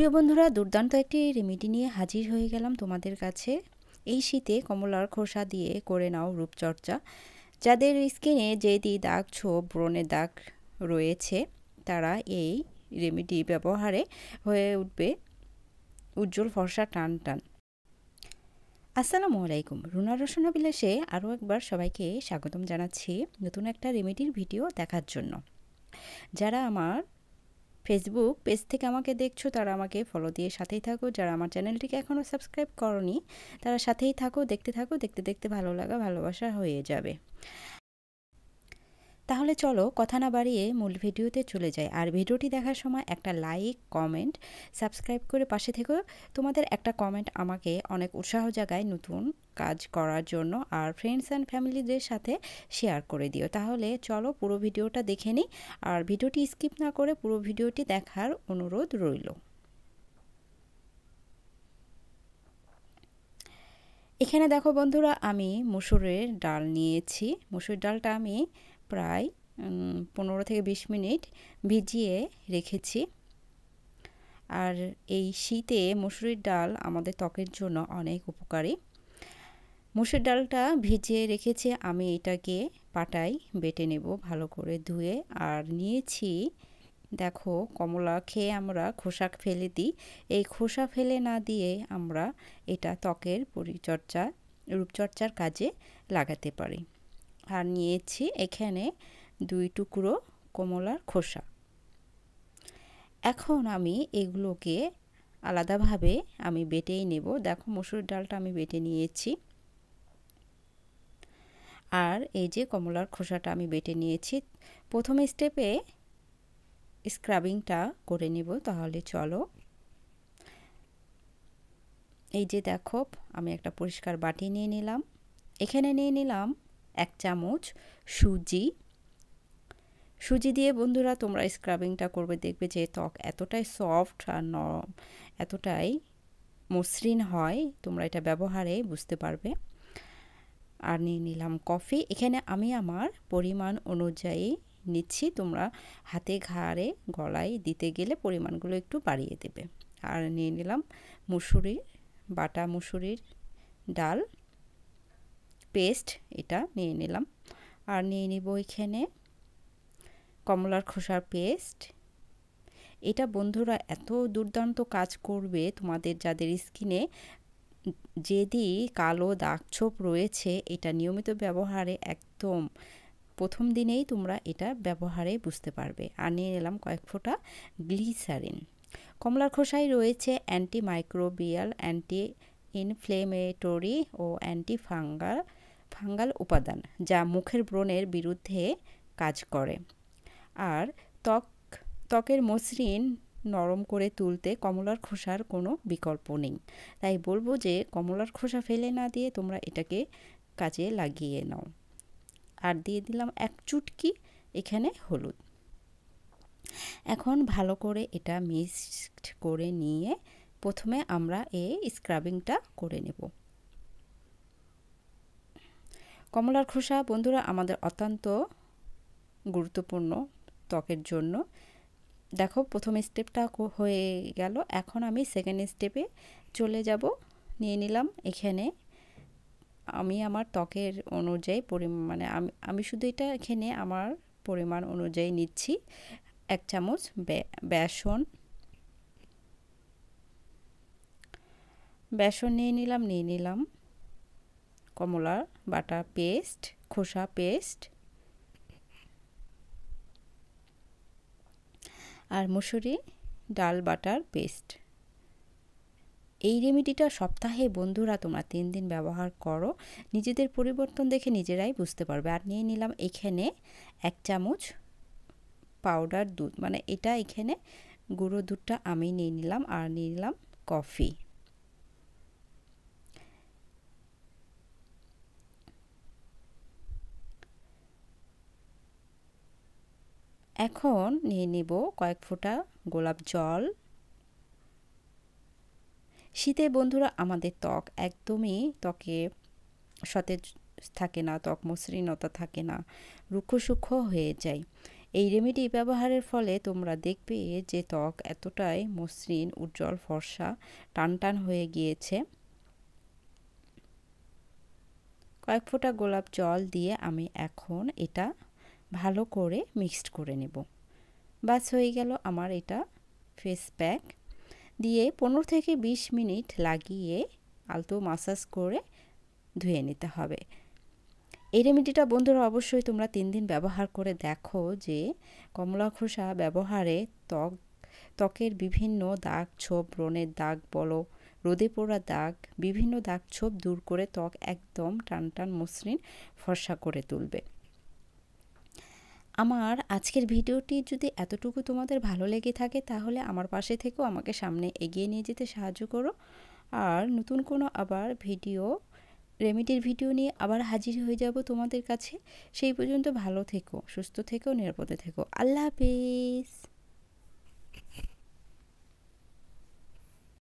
প্রিয় বন্ধুরা দুর্দান্ত একটি রেমেডি নিয়ে হাজির হয়ে গেলাম তোমাদের কাছে এই শীতে কমলার খোসা দিয়ে করে নাও রূপচর্চা যাদের স্কিনে যেদি দাগ ছোপ ব্রণের দাগ রয়েছে তারা এই রেমেডি ব্যবহারে হয়ে উঠবে উজ্জ্বল ফর্সা টান টান আসসালামু আলাইকুম রুনা রসনা বিলাসে আরও একবার সবাইকে স্বাগতম জানাচ্ছি নতুন একটা রেমেডির ভিডিও দেখার জন্য যারা আমার ফেসবুক পেজ থেকে আমাকে দেখছো তারা আমাকে ফলো দিয়ে সাথেই থাকো যারা আমার চ্যানেলটিকে এখনও সাবস্ক্রাইব করনি তারা সাথেই থাকো দেখতে থাকো দেখতে দেখতে ভালো লাগা ভালোবাসা হয়ে যাবে তাহলে চলো কথা না বাড়িয়ে মূল ভিডিওতে চলে যাই আর ভিডিওটি দেখার সময় একটা লাইক কমেন্ট সাবস্ক্রাইব করে পাশে থেকেও তোমাদের একটা কমেন্ট আমাকে অনেক উৎসাহ জাগায় নতুন কাজ করার জন্য আর ফ্রেন্ডস অ্যান্ড ফ্যামিলিদের সাথে শেয়ার করে দিও তাহলে চলো পুরো ভিডিওটা দেখে নিই আর ভিডিওটি স্কিপ না করে পুরো ভিডিওটি দেখার অনুরোধ রইল এখানে দেখো বন্ধুরা আমি মুসুরের ডাল নিয়েছি মুসুর ডালটা আমি প্রায় পনেরো থেকে বিশ মিনিট ভিজিয়ে রেখেছি আর এই শীতে মসুরির ডাল আমাদের ত্বকের জন্য অনেক উপকারী মসুর ডালটা ভিজিয়ে রেখেছে আমি এটাকে পাটাই বেটে নেব ভালো করে ধুয়ে আর নিয়েছি দেখো কমলা খেয়ে আমরা খোসা ফেলে দিই এই খোসা ফেলে না দিয়ে আমরা এটা ত্বকের পরিচর্যা রূপচর্চার কাজে লাগাতে পারি আর নিয়েছি এখানে দুই টুকরো কমলার খোসা এখন আমি এগুলোকে আলাদাভাবে আমি বেটেই নেব দেখো মসুর ডালটা আমি বেটে নিয়েছি আর এই যে কমলার খোসাটা আমি বেটে নিয়েছি প্রথম স্টেপে স্ক্রাবিংটা করে নেব তাহলে চলো এই যে দেখো আমি একটা পরিষ্কার বাটি নিয়ে নিলাম এখানে নিয়ে নিলাম এক চামচ সুজি সুজি দিয়ে বন্ধুরা তোমরা স্ক্রাবিংটা করবে দেখবে যে ত্বক এতটাই সফট আর নরম এতটাই মসৃণ হয় তোমরা এটা ব্যবহারে বুঝতে পারবে আর নিয়ে নিলাম কফি এখানে আমি আমার পরিমাণ অনুযায়ী নিচ্ছি তোমরা হাতে ঘাড়ে গলায় দিতে গেলে পরিমাণগুলো একটু বাড়িয়ে দেবে আর নিয়ে নিলাম মুসুরির বাটা মুসুরির ডাল পেস্ট এটা নিয়ে নিলাম আর নিয়ে নিব এখানে কমলার খোসার পেস্ট এটা বন্ধুরা এত দুর্দান্ত কাজ করবে তোমাদের যাদের স্কিনে যেদি কালো দাগ ছোপ রয়েছে এটা নিয়মিত ব্যবহারে একদম প্রথম দিনেই তোমরা এটা ব্যবহারে বুঝতে পারবে আর নিয়ে নিলাম কয়েক ফোঁটা গ্লিসারিন কমলার খোসায় রয়েছে অ্যান্টি মাইক্রোবিয়াল অ্যান্টি ইনফ্লেমেটরি ও অ্যান্টি ফাঙ্গাল ফাঙ্গাল উপাদান যা মুখের ব্রণের বিরুদ্ধে কাজ করে আর ত্বক ত্বকের মসৃণ নরম করে তুলতে কমলার খোসার কোনো বিকল্প নেই তাই বলবো যে কমলার খোসা ফেলে না দিয়ে তোমরা এটাকে কাজে লাগিয়ে নাও আর দিয়ে দিলাম এক চুটকি এখানে হলুদ এখন ভালো করে এটা মিক্সড করে নিয়ে প্রথমে আমরা এই স্ক্রাবিংটা করে নেব কমলার খোসা বন্ধুরা আমাদের অত্যন্ত গুরুত্বপূর্ণ ত্বকের জন্য দেখো প্রথম স্টেপটা হয়ে গেল এখন আমি সেকেন্ড স্টেপে চলে যাব নিয়ে নিলাম এখানে আমি আমার ত্বকের অনুযায়ী পরিমাণ মানে আমি আমি শুধু এটা এখানে আমার পরিমাণ অনুযায়ী নিচ্ছি এক চামচ বেসন বেসন নিয়ে নিলাম নিয়ে নিলাম কমলার বাটা পেস্ট খোসা পেস্ট আর মুসুরি ডাল বাটার পেস্ট এই রেমেডিটা সপ্তাহে বন্ধুরা তোমরা তিন দিন ব্যবহার করো নিজেদের পরিবর্তন দেখে নিজেরাই বুঝতে পারবে আর নিয়ে নিলাম এখানে এক চামচ পাউডার দুধ মানে এটা এখানে গুঁড়ো দুধটা আমি নিয়ে নিলাম আর নিয়ে নিলাম কফি এখন নিয়ে নিব কয়েক ফোঁটা গোলাপ জল শীতে বন্ধুরা আমাদের ত্বক একদমই ত্বকে সতেজ থাকে না ত্বক মসৃণতা থাকে না রুক্ষ সুক্ষ হয়ে যায় এই রেমেডি ব্যবহারের ফলে তোমরা দেখবে যে ত্বক এতটাই মসৃণ উজ্জ্বল ফর্সা টান টান হয়ে গিয়েছে কয়েক ফোঁটা গোলাপ জল দিয়ে আমি এখন এটা ভালো করে মিক্সড করে নেব বাস হয়ে গেল আমার এটা ফেস প্যাক দিয়ে পনেরো থেকে ২০ মিনিট লাগিয়ে আলতো মাসাজ করে ধুয়ে নিতে হবে এই রেমেডিটা বন্ধুরা অবশ্যই তোমরা তিন দিন ব্যবহার করে দেখো যে কমলা খোসা ব্যবহারে ত্বক ত্বকের বিভিন্ন দাগ ছোপ ব্রণের দাগ বলো রোদে পোড়া দাগ বিভিন্ন দাগ ছোপ দূর করে ত্বক একদম টান টান মসৃণ ফর্সা করে তুলবে আমার আজকের ভিডিওটি যদি এতটুকু তোমাদের ভালো লেগে থাকে তাহলে আমার পাশে থেকেও আমাকে সামনে এগিয়ে নিয়ে যেতে সাহায্য করো আর নতুন কোনো আবার ভিডিও রেমেডির ভিডিও নিয়ে আবার হাজির হয়ে যাব তোমাদের কাছে সেই পর্যন্ত ভালো থেকো সুস্থ থেকো নিরাপদে থেকো আল্লাহ হাফিজ